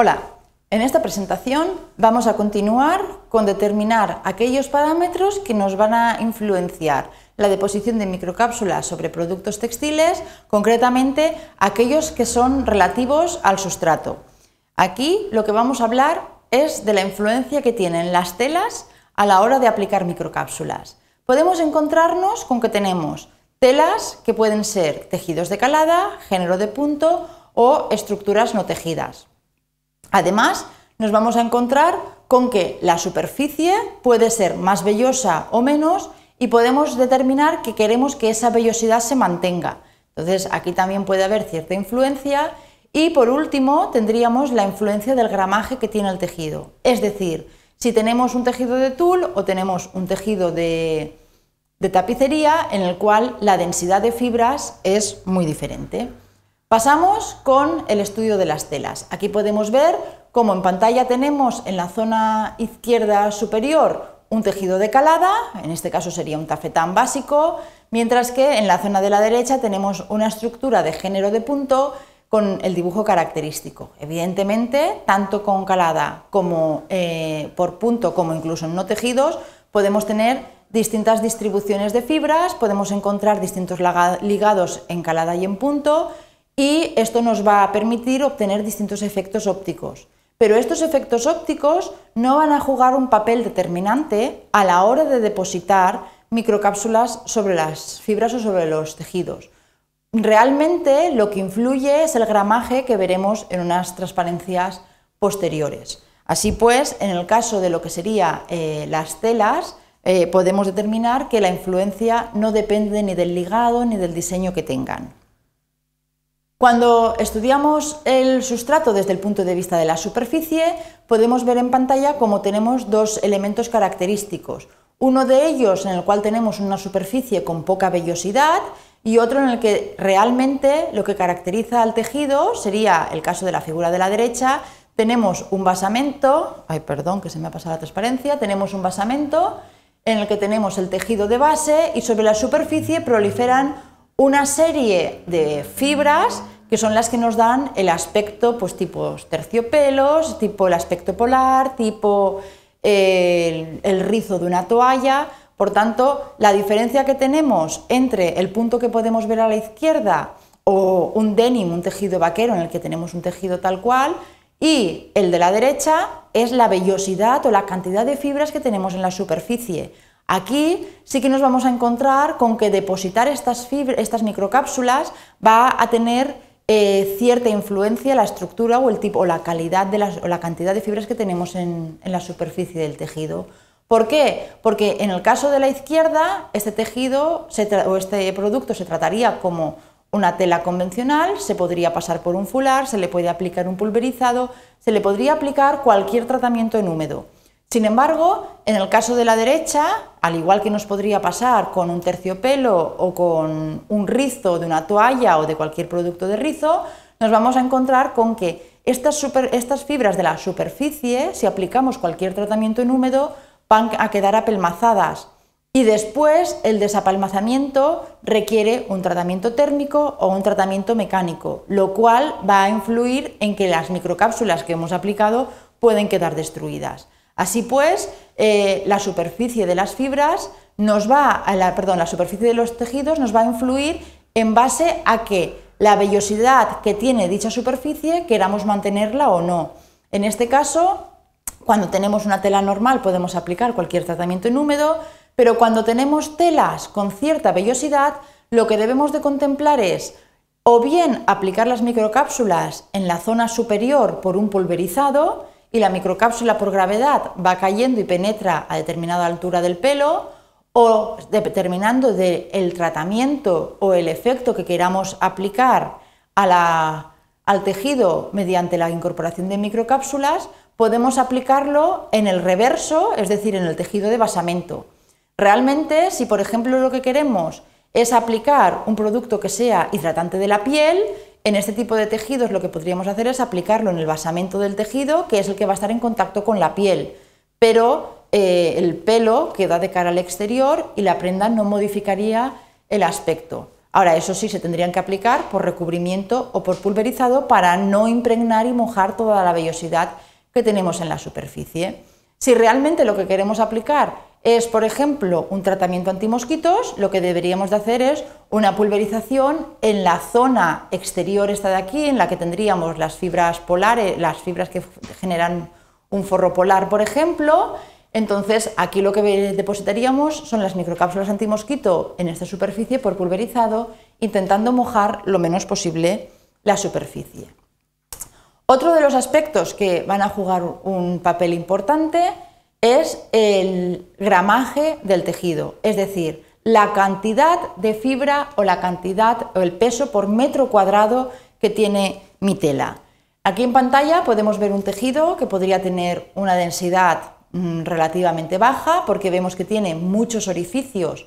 Hola, en esta presentación vamos a continuar con determinar aquellos parámetros que nos van a influenciar la deposición de microcápsulas sobre productos textiles, concretamente aquellos que son relativos al sustrato. Aquí lo que vamos a hablar es de la influencia que tienen las telas a la hora de aplicar microcápsulas. Podemos encontrarnos con que tenemos telas que pueden ser tejidos de calada, género de punto o estructuras no tejidas. Además, nos vamos a encontrar con que la superficie puede ser más vellosa o menos y podemos determinar que queremos que esa vellosidad se mantenga. Entonces, aquí también puede haber cierta influencia y por último, tendríamos la influencia del gramaje que tiene el tejido. Es decir, si tenemos un tejido de tul o tenemos un tejido de, de tapicería en el cual la densidad de fibras es muy diferente. Pasamos con el estudio de las telas. Aquí podemos ver cómo en pantalla tenemos en la zona izquierda superior un tejido de calada, en este caso sería un tafetán básico, mientras que en la zona de la derecha tenemos una estructura de género de punto con el dibujo característico. Evidentemente, tanto con calada como eh, por punto, como incluso en no tejidos, podemos tener distintas distribuciones de fibras, podemos encontrar distintos ligados en calada y en punto, y esto nos va a permitir obtener distintos efectos ópticos. Pero estos efectos ópticos no van a jugar un papel determinante a la hora de depositar microcápsulas sobre las fibras o sobre los tejidos. Realmente lo que influye es el gramaje que veremos en unas transparencias posteriores. Así pues, en el caso de lo que serían eh, las telas, eh, podemos determinar que la influencia no depende ni del ligado ni del diseño que tengan. Cuando estudiamos el sustrato desde el punto de vista de la superficie, podemos ver en pantalla cómo tenemos dos elementos característicos. Uno de ellos en el cual tenemos una superficie con poca vellosidad y otro en el que realmente lo que caracteriza al tejido sería el caso de la figura de la derecha. Tenemos un basamento, ay perdón que se me ha pasado la transparencia, tenemos un basamento en el que tenemos el tejido de base y sobre la superficie proliferan una serie de fibras que son las que nos dan el aspecto, pues tipo terciopelos, tipo el aspecto polar, tipo eh, el, rizo de una toalla. Por tanto, la diferencia que tenemos entre el punto que podemos ver a la izquierda o un denim, un tejido vaquero en el que tenemos un tejido tal cual, y el de la derecha es la vellosidad o la cantidad de fibras que tenemos en la superficie. Aquí sí que nos vamos a encontrar con que depositar estas, estas microcápsulas va a tener eh, cierta influencia la estructura o el tipo o la calidad de o la cantidad de fibras que tenemos en, la superficie del tejido. ¿Por qué? Porque en el caso de la izquierda, este tejido o este producto se trataría como una tela convencional, se podría pasar por un fular, se le puede aplicar un pulverizado, se le podría aplicar cualquier tratamiento en húmedo. Sin embargo, en el caso de la derecha, al igual que nos podría pasar con un terciopelo o con un rizo de una toalla o de cualquier producto de rizo, nos vamos a encontrar con que estas, fibras de la superficie, si aplicamos cualquier tratamiento en húmedo, van a quedar apelmazadas. Y después el desapelmazamiento requiere un tratamiento térmico o un tratamiento mecánico, lo cual va a influir en que las microcápsulas que hemos aplicado pueden quedar destruidas. Así pues, eh, la superficie de las fibras nos va, a perdón, la superficie de los tejidos nos va a influir en base a que la vellosidad que tiene dicha superficie queramos mantenerla o no. En este caso, cuando tenemos una tela normal podemos aplicar cualquier tratamiento en húmedo, pero cuando tenemos telas con cierta vellosidad, lo que debemos de contemplar es o bien aplicar las microcápsulas en la zona superior por un pulverizado, y la microcápsula por gravedad va cayendo y penetra a determinada altura del pelo o determinando del tratamiento o el efecto que queramos aplicar al tejido mediante la incorporación de microcápsulas, podemos aplicarlo en el reverso, es decir, en el tejido de basamento. Realmente, si por ejemplo lo que queremos es aplicar un producto que sea hidratante de la piel, en este tipo de tejidos lo que podríamos hacer es aplicarlo en el basamento del tejido, que es el que va a estar en contacto con la piel, pero eh, el pelo queda de cara al exterior y la prenda no modificaría el aspecto. Ahora, eso sí, se tendrían que aplicar por recubrimiento o por pulverizado para no impregnar y mojar toda la vellosidad que tenemos en la superficie. Si realmente lo que queremos aplicar es, por ejemplo, un tratamiento antimosquitos, lo que deberíamos de hacer es una pulverización en la zona exterior esta de aquí, en la que tendríamos las fibras polares, las fibras que generan un forro polar, por ejemplo. Entonces, aquí lo que depositaríamos son las microcápsulas antimosquito en esta superficie por pulverizado, intentando mojar lo menos posible la superficie. Otro de los aspectos que van a jugar un papel importante es el gramaje del tejido, es decir, la cantidad de fibra o la cantidad o el peso por metro cuadrado que tiene mi tela. Aquí en pantalla podemos ver un tejido que podría tener una densidad mm, relativamente baja porque vemos que tiene muchos orificios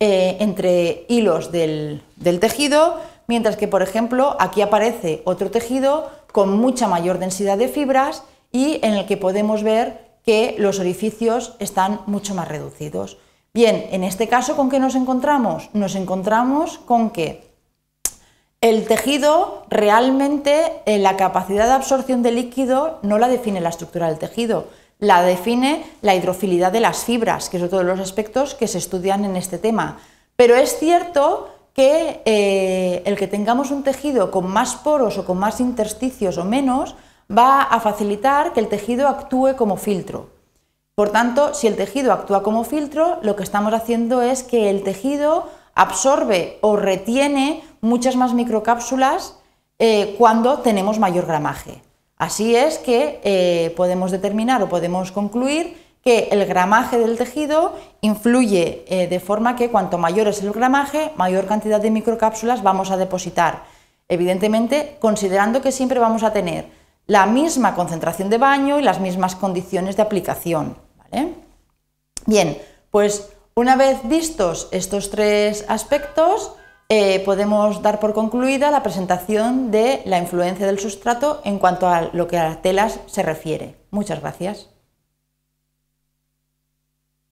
eh, entre hilos del, del tejido, mientras que, por ejemplo, aquí aparece otro tejido con mucha mayor densidad de fibras y en el que podemos ver que los orificios están mucho más reducidos. Bien, en este caso, ¿con qué nos encontramos? Nos encontramos con que el tejido realmente, eh, la capacidad de absorción de líquido no la define la estructura del tejido, la define la hidrofilidad de las fibras, que es otro de los aspectos que se estudian en este tema. Pero es cierto que eh, el que tengamos un tejido con más poros o con más intersticios o menos, va a facilitar que el tejido actúe como filtro. Por tanto, si el tejido actúa como filtro, lo que estamos haciendo es que el tejido absorbe o retiene muchas más microcápsulas eh, cuando tenemos mayor gramaje. Así es que eh, podemos determinar o podemos concluir que el gramaje del tejido influye eh, de forma que cuanto mayor es el gramaje, mayor cantidad de microcápsulas vamos a depositar. Evidentemente, considerando que siempre vamos a tener la misma concentración de baño y las mismas condiciones de aplicación. Bien, pues una vez vistos estos tres aspectos, eh, podemos dar por concluida la presentación de la influencia del sustrato en cuanto a lo que a las telas se refiere. Muchas gracias.